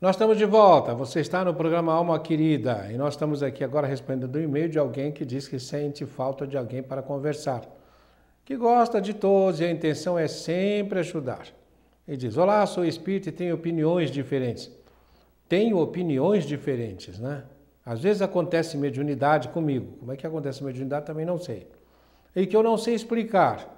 Nós estamos de volta, você está no programa Alma Querida e nós estamos aqui agora respondendo um e-mail de alguém que diz que sente falta de alguém para conversar, que gosta de todos e a intenção é sempre ajudar. E diz: Olá, sou espírito e tenho opiniões diferentes. Tenho opiniões diferentes, né? Às vezes acontece mediunidade comigo. Como é que acontece mediunidade também não sei. E que eu não sei explicar.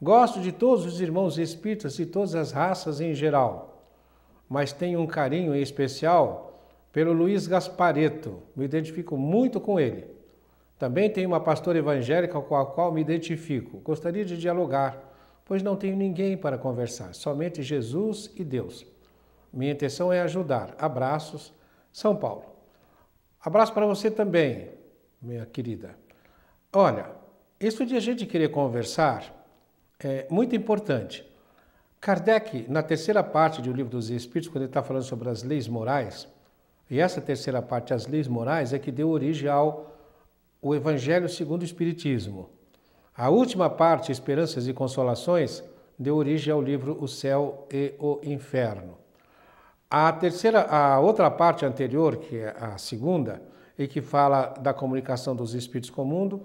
Gosto de todos os irmãos espíritas e todas as raças em geral mas tenho um carinho em especial pelo Luiz Gaspareto. Me identifico muito com ele. Também tenho uma pastora evangélica com a qual me identifico. Gostaria de dialogar, pois não tenho ninguém para conversar, somente Jesus e Deus. Minha intenção é ajudar. Abraços, São Paulo. Abraço para você também, minha querida. Olha, isso de a gente querer conversar é muito importante. Kardec, na terceira parte do Livro dos Espíritos, quando ele está falando sobre as leis morais, e essa terceira parte, as leis morais, é que deu origem ao o Evangelho segundo o Espiritismo. A última parte, Esperanças e Consolações, deu origem ao livro O Céu e o Inferno. A terceira, a outra parte anterior, que é a segunda, e que fala da comunicação dos espíritos com o mundo,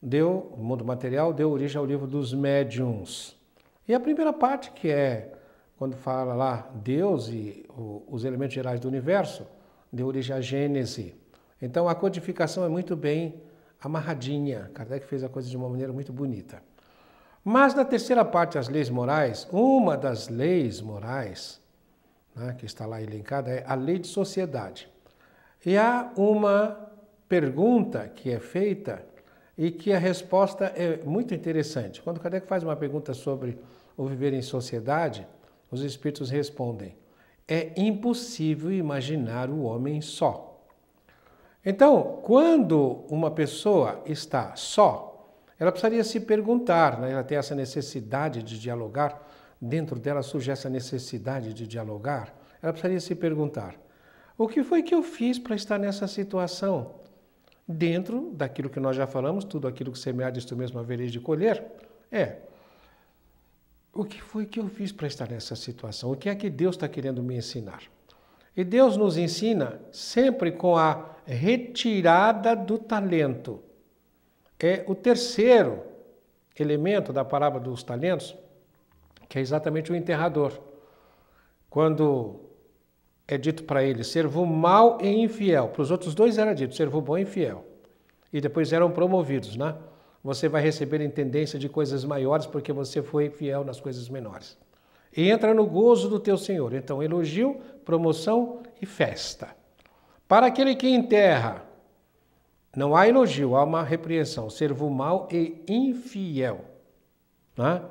deu, o mundo material, deu origem ao livro dos médiums. E a primeira parte, que é quando fala lá Deus e os elementos gerais do universo, deu origem à Gênese. Então a codificação é muito bem amarradinha. Kardec fez a coisa de uma maneira muito bonita. Mas na terceira parte, as leis morais, uma das leis morais, né, que está lá elencada, é a lei de sociedade. E há uma pergunta que é feita e que a resposta é muito interessante. Quando Kardec faz uma pergunta sobre o viver em sociedade, os espíritos respondem: é impossível imaginar o homem só. Então, quando uma pessoa está só, ela precisaria se perguntar, né? ela tem essa necessidade de dialogar, dentro dela surge essa necessidade de dialogar, ela precisaria se perguntar: o que foi que eu fiz para estar nessa situação? dentro daquilo que nós já falamos, tudo aquilo que semear disto mesmo haveria de colher, é o que foi que eu fiz para estar nessa situação? O que é que Deus está querendo me ensinar? E Deus nos ensina sempre com a retirada do talento. É o terceiro elemento da parábola dos talentos, que é exatamente o enterrador. Quando é dito para ele servo mau e infiel. Para os outros dois era dito servo bom e infiel. E depois eram promovidos, né? Você vai receber a tendência de coisas maiores porque você foi fiel nas coisas menores. E entra no gozo do teu Senhor. Então, elogio, promoção e festa. Para aquele que enterra, não há elogio, há uma repreensão. Servo mau e infiel. Né?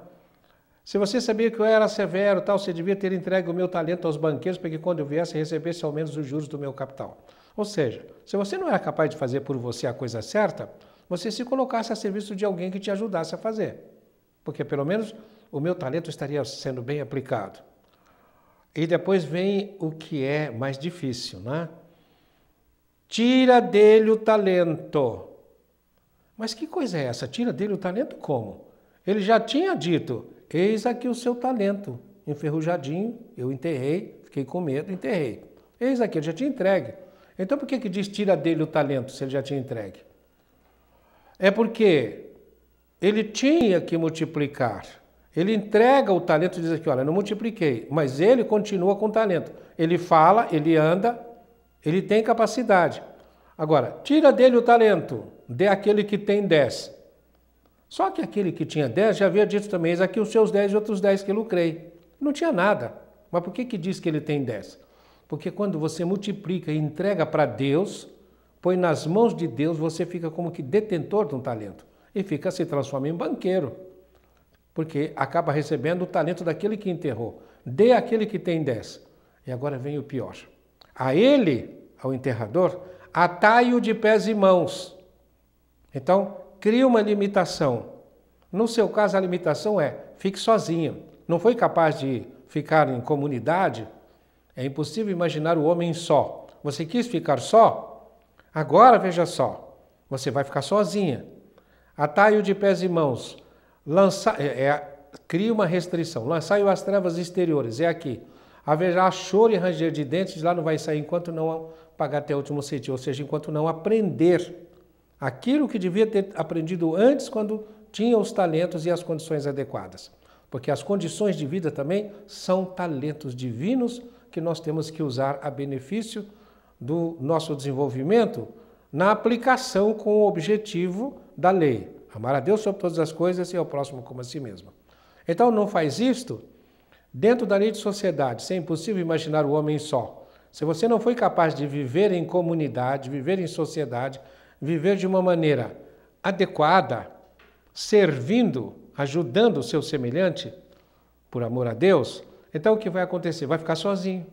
Se você sabia que eu era severo, tal, você devia ter entregue o meu talento aos banqueiros para que quando eu viesse recebesse ao menos os juros do meu capital. Ou seja, se você não era é capaz de fazer por você a coisa certa, você se colocasse a serviço de alguém que te ajudasse a fazer. Porque pelo menos o meu talento estaria sendo bem aplicado. E depois vem o que é mais difícil, né? Tira dele o talento. Mas que coisa é essa? Tira dele o talento como? Ele já tinha dito: Eis aqui o seu talento. Enferrujadinho, eu enterrei, fiquei com medo, enterrei. Eis aqui, ele já tinha entregue. Então por que, que diz tira dele o talento se ele já tinha entregue? É porque ele tinha que multiplicar. Ele entrega o talento e diz aqui, olha, não multipliquei, mas ele continua com o talento. Ele fala, ele anda, ele tem capacidade. Agora, tira dele o talento, dê aquele que tem dez. Só que aquele que tinha dez já havia dito também, aqui os seus dez e outros dez que lucrei. Não tinha nada. Mas por que, que diz que ele tem dez? Porque quando você multiplica e entrega para Deus, põe nas mãos de Deus, você fica como que detentor de um talento. E fica, se transforma em banqueiro. Porque acaba recebendo o talento daquele que enterrou. Dê aquele que tem dez. E agora vem o pior. A ele, ao enterrador, atai-o de pés e mãos. Então, cria uma limitação. No seu caso, a limitação é fique sozinho. Não foi capaz de ficar em comunidade? É impossível imaginar o homem só. Você quis ficar só? Agora veja só, você vai ficar sozinha. Atai-o de pés e mãos. Lança, é, é, cria uma restrição. Lançai-o às trevas exteriores. É aqui. Haverá choro e ranger de dentes, lá não vai sair enquanto não pagar até o último sentido, ou seja, enquanto não aprender aquilo que devia ter aprendido antes quando tinha os talentos e as condições adequadas. Porque as condições de vida também são talentos divinos que nós temos que usar a benefício do nosso desenvolvimento na aplicação com o objetivo da lei. Amar a Deus sobre todas as coisas e ao próximo como a si mesmo. Então, não faz isto dentro da lei de sociedade. Se é impossível imaginar o homem só. Se você não foi capaz de viver em comunidade, viver em sociedade, viver de uma maneira adequada, servindo, ajudando o seu semelhante, por amor a Deus, então o que vai acontecer? Vai ficar sozinho.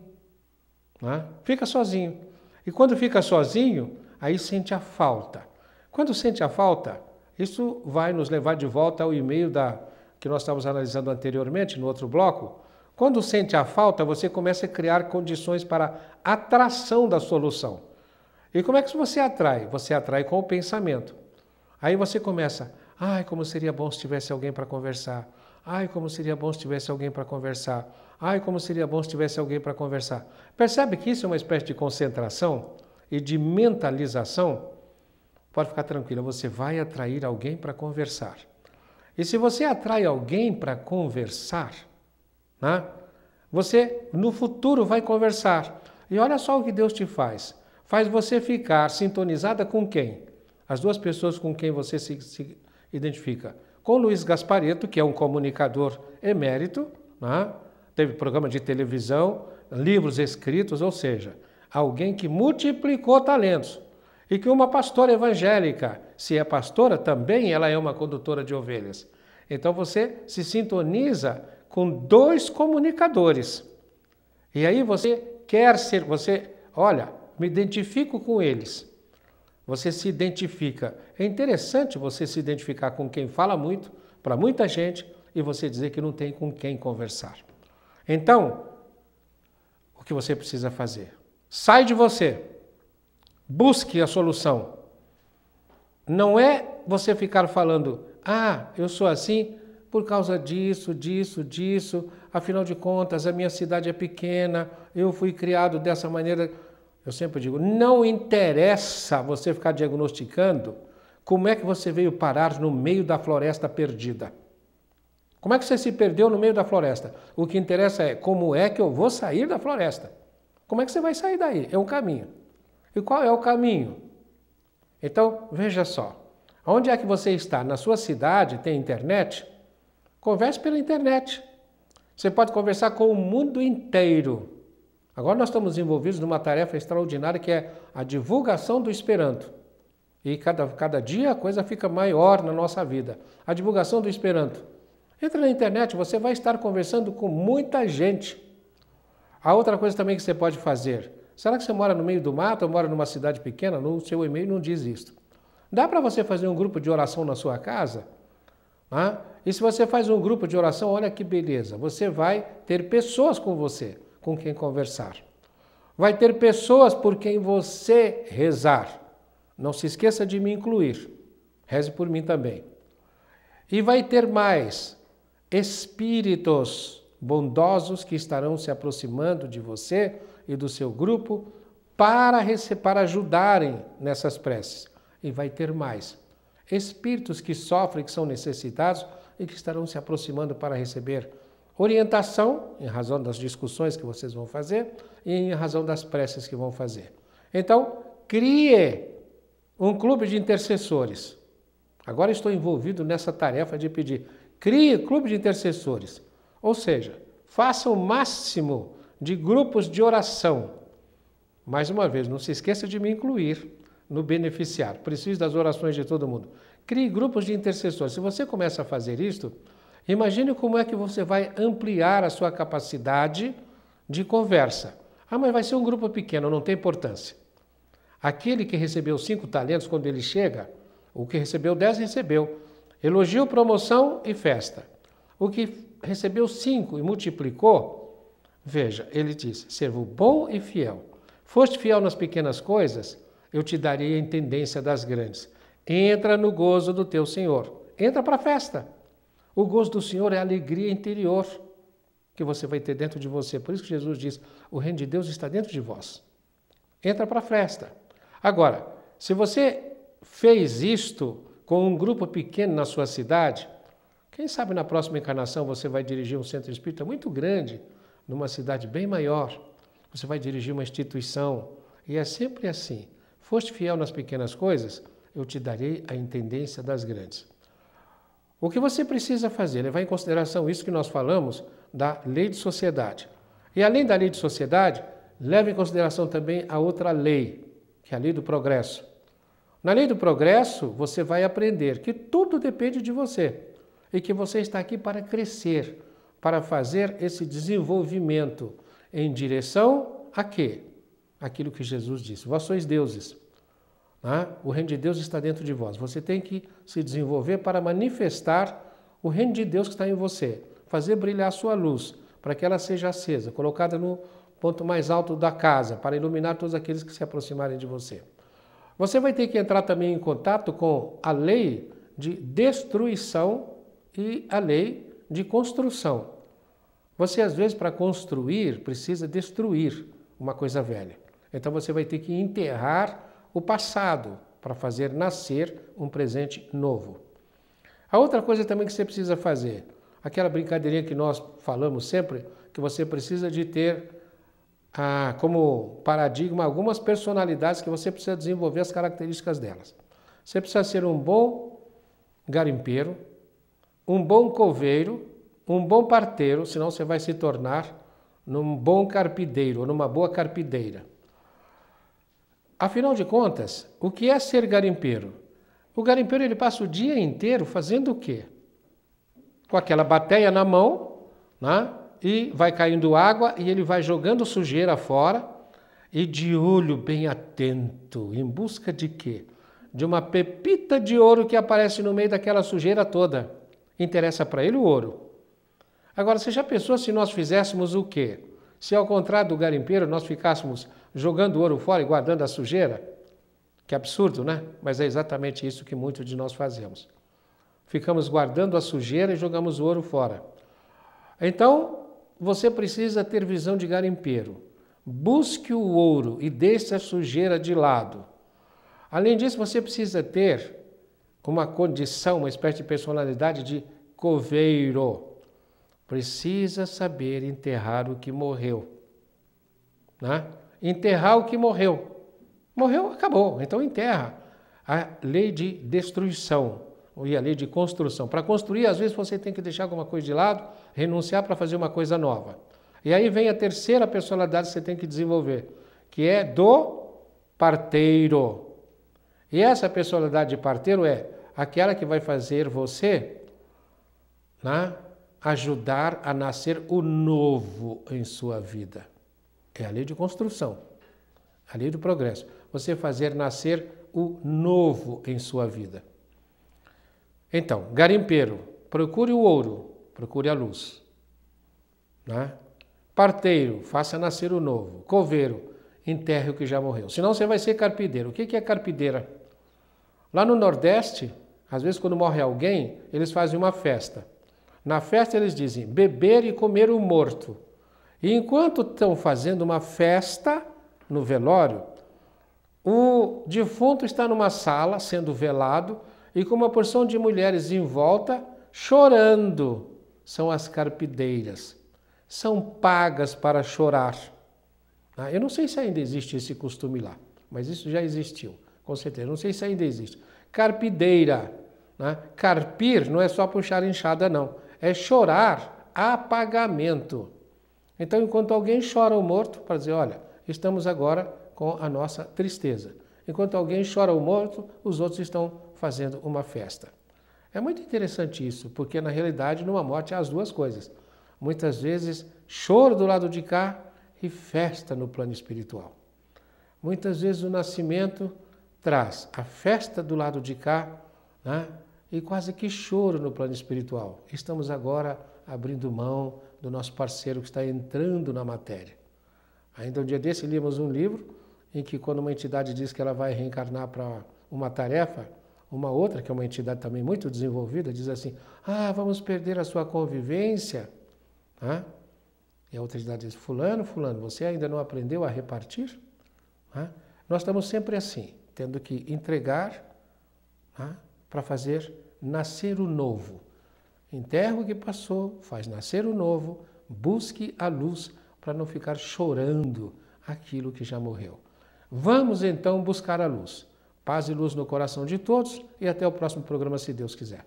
Né? Fica sozinho. E quando fica sozinho, aí sente a falta. Quando sente a falta, isso vai nos levar de volta ao e-mail da, que nós estávamos analisando anteriormente, no outro bloco. Quando sente a falta, você começa a criar condições para atração da solução. E como é que você atrai? Você atrai com o pensamento. Aí você começa, ai, como seria bom se tivesse alguém para conversar. Ai, como seria bom se tivesse alguém para conversar. Ai, como seria bom se tivesse alguém para conversar. Percebe que isso é uma espécie de concentração e de mentalização? Pode ficar tranquila, você vai atrair alguém para conversar. E se você atrai alguém para conversar, né, você no futuro vai conversar. E olha só o que Deus te faz faz você ficar sintonizada com quem? As duas pessoas com quem você se, se identifica. Com Luiz Gaspareto, que é um comunicador emérito, né? teve programa de televisão, livros escritos, ou seja, alguém que multiplicou talentos. E que uma pastora evangélica, se é pastora, também ela é uma condutora de ovelhas. Então você se sintoniza com dois comunicadores. E aí você quer ser, você, olha, me identifico com eles. Você se identifica. É interessante você se identificar com quem fala muito, para muita gente, e você dizer que não tem com quem conversar. Então, o que você precisa fazer? Sai de você. Busque a solução. Não é você ficar falando, ah, eu sou assim por causa disso, disso, disso, afinal de contas, a minha cidade é pequena, eu fui criado dessa maneira. Eu sempre digo, não interessa você ficar diagnosticando como é que você veio parar no meio da floresta perdida. Como é que você se perdeu no meio da floresta? O que interessa é como é que eu vou sair da floresta. Como é que você vai sair daí? É um caminho. E qual é o caminho? Então, veja só. Onde é que você está? Na sua cidade tem internet? Converse pela internet. Você pode conversar com o mundo inteiro. Agora nós estamos envolvidos numa tarefa extraordinária que é a divulgação do Esperanto. E cada, cada dia a coisa fica maior na nossa vida. A divulgação do Esperanto. Entra na internet, você vai estar conversando com muita gente. A outra coisa também que você pode fazer. Será que você mora no meio do mato ou mora numa cidade pequena? No seu e-mail não diz isso. Dá para você fazer um grupo de oração na sua casa? Ah, e se você faz um grupo de oração, olha que beleza, você vai ter pessoas com você com quem conversar. Vai ter pessoas por quem você rezar. Não se esqueça de me incluir. Reze por mim também. E vai ter mais espíritos bondosos que estarão se aproximando de você e do seu grupo para, para ajudarem nessas preces. E vai ter mais espíritos que sofrem, que são necessitados e que estarão se aproximando para receber Orientação, em razão das discussões que vocês vão fazer e em razão das preces que vão fazer. Então, crie um clube de intercessores. Agora estou envolvido nessa tarefa de pedir. Crie clube de intercessores. Ou seja, faça o máximo de grupos de oração. Mais uma vez, não se esqueça de me incluir no beneficiar. Preciso das orações de todo mundo. Crie grupos de intercessores. Se você começa a fazer isto, Imagine como é que você vai ampliar a sua capacidade de conversa. Ah, mas vai ser um grupo pequeno, não tem importância. Aquele que recebeu cinco talentos, quando ele chega, o que recebeu dez, recebeu. Elogio, promoção e festa. O que recebeu cinco e multiplicou, veja, ele diz: servo bom e fiel. Foste fiel nas pequenas coisas, eu te darei a intendência das grandes. Entra no gozo do teu Senhor. Entra para a festa. O gozo do Senhor é a alegria interior que você vai ter dentro de você. Por isso que Jesus diz: o reino de Deus está dentro de vós. Entra para a festa. Agora, se você fez isto com um grupo pequeno na sua cidade, quem sabe na próxima encarnação você vai dirigir um centro espírita muito grande, numa cidade bem maior. Você vai dirigir uma instituição. E é sempre assim. Foste fiel nas pequenas coisas, eu te darei a intendência das grandes. O que você precisa fazer? É levar em consideração isso que nós falamos da lei de sociedade. E além da lei de sociedade, leve em consideração também a outra lei, que é a lei do progresso. Na lei do progresso, você vai aprender que tudo depende de você e que você está aqui para crescer, para fazer esse desenvolvimento em direção a quê? Aquilo que Jesus disse: vós sois deuses. Né? O reino de Deus está dentro de vós. Você tem que se desenvolver para manifestar o reino de Deus que está em você, fazer brilhar a sua luz, para que ela seja acesa, colocada no ponto mais alto da casa, para iluminar todos aqueles que se aproximarem de você. Você vai ter que entrar também em contato com a lei de destruição e a lei de construção. Você, às vezes, para construir, precisa destruir uma coisa velha. Então, você vai ter que enterrar o passado para fazer nascer um presente novo. A outra coisa também que você precisa fazer, aquela brincadeirinha que nós falamos sempre, que você precisa de ter ah, como paradigma algumas personalidades que você precisa desenvolver as características delas. Você precisa ser um bom garimpeiro, um bom coveiro, um bom parteiro, senão você vai se tornar num bom carpideiro ou numa boa carpideira. Afinal de contas, o que é ser garimpeiro? O garimpeiro ele passa o dia inteiro fazendo o quê? Com aquela bateia na mão, né? e vai caindo água e ele vai jogando sujeira fora e de olho bem atento, em busca de quê? De uma pepita de ouro que aparece no meio daquela sujeira toda. Interessa para ele o ouro. Agora, você já pensou se nós fizéssemos o quê? Se ao contrário do garimpeiro nós ficássemos jogando o ouro fora e guardando a sujeira. Que absurdo, né? Mas é exatamente isso que muitos de nós fazemos. Ficamos guardando a sujeira e jogamos o ouro fora. Então, você precisa ter visão de garimpeiro. Busque o ouro e deixe a sujeira de lado. Além disso, você precisa ter uma condição, uma espécie de personalidade de coveiro. Precisa saber enterrar o que morreu. Né? enterrar o que morreu. Morreu, acabou, então enterra. A lei de destruição e a lei de construção. Para construir, às vezes você tem que deixar alguma coisa de lado, renunciar para fazer uma coisa nova. E aí vem a terceira personalidade que você tem que desenvolver, que é do parteiro. E essa personalidade de parteiro é aquela que vai fazer você né, ajudar a nascer o novo em sua vida. É a lei de construção, a lei do progresso. Você fazer nascer o novo em sua vida. Então, garimpeiro, procure o ouro, procure a luz. Né? Parteiro, faça nascer o novo. Coveiro, enterre o que já morreu. Senão você vai ser carpideiro. O que é carpideira? Lá no Nordeste, às vezes quando morre alguém, eles fazem uma festa. Na festa eles dizem beber e comer o morto. E enquanto estão fazendo uma festa no velório, o defunto está numa sala sendo velado e com uma porção de mulheres em volta chorando. São as carpideiras. São pagas para chorar. Ah, eu não sei se ainda existe esse costume lá, mas isso já existiu, com certeza. Não sei se ainda existe. Carpideira. Né? Carpir não é só puxar enxada, não. É chorar Apagamento. pagamento. Então, enquanto alguém chora o morto, para dizer, olha, estamos agora com a nossa tristeza. Enquanto alguém chora o morto, os outros estão fazendo uma festa. É muito interessante isso, porque na realidade, numa morte, há as duas coisas. Muitas vezes, choro do lado de cá e festa no plano espiritual. Muitas vezes o nascimento traz a festa do lado de cá né, e quase que choro no plano espiritual. Estamos agora abrindo mão do nosso parceiro que está entrando na matéria. Ainda um dia desse lemos um livro em que quando uma entidade diz que ela vai reencarnar para uma tarefa, uma outra, que é uma entidade também muito desenvolvida, diz assim, ah, vamos perder a sua convivência. Ah? E a outra entidade diz, fulano, fulano, você ainda não aprendeu a repartir? Ah? Nós estamos sempre assim, tendo que entregar ah, para fazer nascer o novo. Enterra o que passou, faz nascer o novo, busque a luz para não ficar chorando aquilo que já morreu. Vamos então buscar a luz. Paz e luz no coração de todos e até o próximo programa, se Deus quiser.